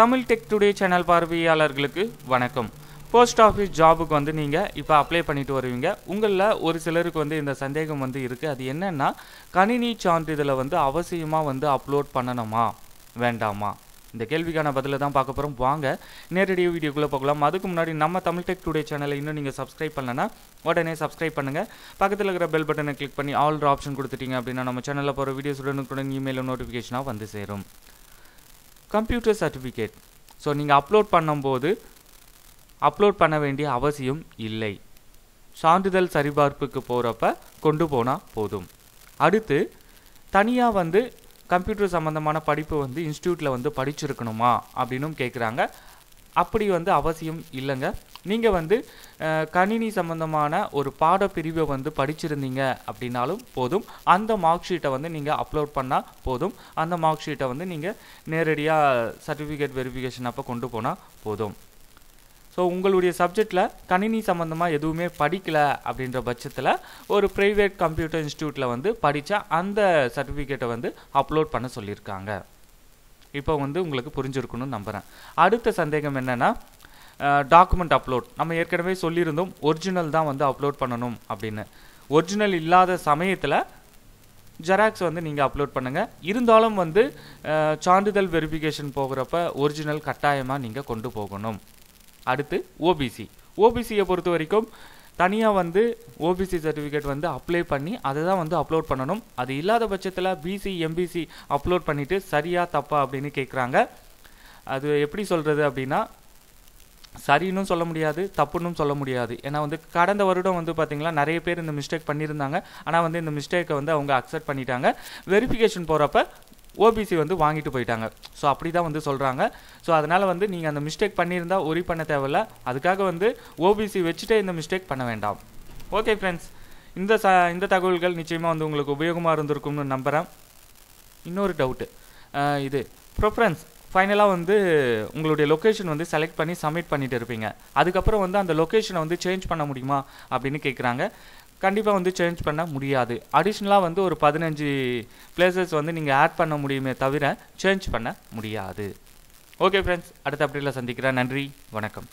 Tamil tech today channel பார்வையாளர்களுக்கு வணக்கம் post office ஜாபுக்கு வந்து நீங்கள் இப்போ அப்ளை பண்ணிட்டு வருவீங்க உங்களில் ஒரு சிலருக்கு வந்து இந்த சந்தேகம் வந்து இருக்குது அது என்னென்னா கணினி சான்றிதழை வந்து அவசியமாக வந்து அப்லோட் பண்ணணுமா வேண்டாமா இந்த கேள்விக்கான பதிலை தான் பார்க்க போகிறோம் வாங்க நேரடியாக வீடியோக்குள்ளே போகலாம் அதுக்கு முன்னாடி நம்ம தமிழ் டெக் டுடே சேனலை இன்னும் நீங்கள் சப்ஸ்கிரைப் பண்ணலன்னா உடனே சப்ஸ்கிரைப் பண்ணுங்கள் பக்கத்தில் இருக்கிற பெல் பட்டனை கிளிக் பண்ணி ஆல்ரு ஆப்ஷன் கொடுத்துட்டீங்க அப்படின்னா நம்ம சேனலில் போகிற வீடியோஸ் உடனுக்குடன் இமெயிலில் நோட்டிஃபிகேஷனாக வந்து சேரும் கம்ப்யூட்டர் சர்டிஃபிகேட் ஸோ நீங்கள் அப்லோட் பண்ணும்போது அப்லோட் பண்ண வேண்டிய அவசியம் இல்லை சான்றிதழ் சரிபார்ப்புக்கு போகிறப்ப கொண்டு போனால் போதும் அடுத்து தனியாக வந்து கம்ப்யூட்டர் சம்மந்தமான படிப்பு வந்து இன்ஸ்டியூட்டில் வந்து படிச்சிருக்கணுமா அப்படின்னும் கேட்குறாங்க அப்படி வந்து அவசியம் இல்லைங்க நீங்கள் வந்து கணினி சம்மந்தமான ஒரு பாடப்பிரிவை வந்து படிச்சிருந்தீங்க அப்படின்னாலும் போதும் அந்த மார்க் ஷீட்டை வந்து நீங்கள் அப்லோட் பண்ணால் போதும் அந்த மார்க் ஷீட்டை வந்து நீங்கள் நேரடியாக சர்டிஃபிகேட் வெரிஃபிகேஷன் அப்போ கொண்டு போனால் போதும் ஸோ உங்களுடைய சப்ஜெக்டில் கணினி சம்மந்தமாக எதுவுமே படிக்கலை அப்படின்ற பட்சத்தில் ஒரு ப்ரைவேட் கம்ப்யூட்டர் இன்ஸ்டியூட்டில் வந்து படித்தா அந்த சர்டிஃபிகேட்டை வந்து அப்லோட் பண்ண சொல்லியிருக்காங்க இப்போ வந்து உங்களுக்கு புரிஞ்சுருக்கணும்னு நம்புகிறேன் அடுத்த சந்தேகம் என்னென்னா டாக்குமெண்ட் அப்லோட் நம்ம ஏற்கனவே சொல்லியிருந்தோம் ஒரிஜினல் தான் வந்து அப்லோட் பண்ணணும் அப்படின்னு ஒரிஜினல் இல்லாத சமயத்தில் ஜெராக்ஸ் வந்து நீங்கள் அப்லோட் பண்ணுங்கள் இருந்தாலும் வந்து சான்றிதழ் வெரிஃபிகேஷன் போகிறப்ப ஒரிஜினல் கட்டாயமாக நீங்கள் கொண்டு போகணும் அடுத்து ஓபிசி ஓபிசியை பொறுத்த வரைக்கும் தனியாக வந்து ஓபிசி சர்டிஃபிகேட் வந்து அப்ளை பண்ணி அதை தான் வந்து அப்லோட் பண்ணணும் அது இல்லாத பட்சத்தில் பிசி எம்பிசி அப்லோட் பண்ணிவிட்டு சரியாக தப்பா அப்படின்னு கேட்குறாங்க அது எப்படி சொல்கிறது அப்படின்னா சரின்னு சொல்ல முடியாது தப்புன்னு சொல்ல முடியாது ஏன்னா வந்து கடந்த வருடம் வந்து பார்த்திங்கன்னா நிறைய பேர் இந்த மிஸ்டேக் பண்ணியிருந்தாங்க ஆனால் வந்து இந்த மிஸ்டேக்கை வந்து அவங்க அக்செப்ட் பண்ணிட்டாங்க வெரிஃபிகேஷன் போகிறப்ப ஓபிசி வந்து வாங்கிட்டு போயிட்டாங்க ஸோ அப்படி தான் வந்து சொல்கிறாங்க ஸோ அதனால் வந்து நீங்கள் அந்த மிஸ்டேக் பண்ணியிருந்தால் ஒரி பண்ண தேவையில்ல அதுக்காக வந்து ஓபிசி வச்சுட்டே இந்த மிஸ்டேக் பண்ண வேண்டாம் ஓகே ஃப்ரெண்ட்ஸ் இந்த ச இந்த தகவல்கள் நிச்சயமாக வந்து உங்களுக்கு உபயோகமாக இருந்திருக்கும்னு நம்புகிறேன் இன்னொரு டவுட்டு இது ப்ரொஃபரன்ஸ் ஃபைனலாக வந்து உங்களுடைய லொக்கேஷன் வந்து செலக்ட் பண்ணி சப்மிட் பண்ணிட்டு இருப்பீங்க அதுக்கப்புறம் வந்து அந்த லொக்கேஷனை வந்து சேஞ்ச் பண்ண முடியுமா அப்படின்னு கேட்குறாங்க கண்டிப்பாக வந்து சேஞ்ச் பண்ண முடியாது அடிஷ்னலாக வந்து ஒரு பதினஞ்சு பிளேசஸ் வந்து நீங்கள் ஆட் பண்ண முடியுமே தவிர சேஞ்ச் பண்ண முடியாது ஓகே ஃப்ரெண்ட்ஸ் அடுத்த அப்படியில் சந்திக்கிறேன் நன்றி வணக்கம்